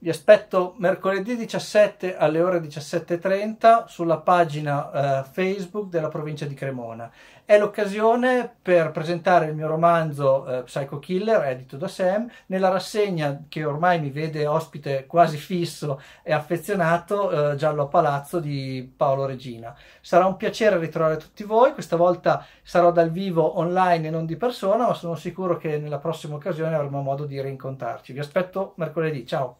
Vi aspetto mercoledì 17 alle ore 17.30 sulla pagina eh, Facebook della provincia di Cremona. È l'occasione per presentare il mio romanzo eh, Psycho Killer, edito da Sam, nella rassegna che ormai mi vede ospite quasi fisso e affezionato eh, Giallo a Palazzo di Paolo Regina. Sarà un piacere ritrovare tutti voi, questa volta sarò dal vivo online e non di persona, ma sono sicuro che nella prossima occasione avremo modo di rincontrarci. Vi aspetto mercoledì, ciao!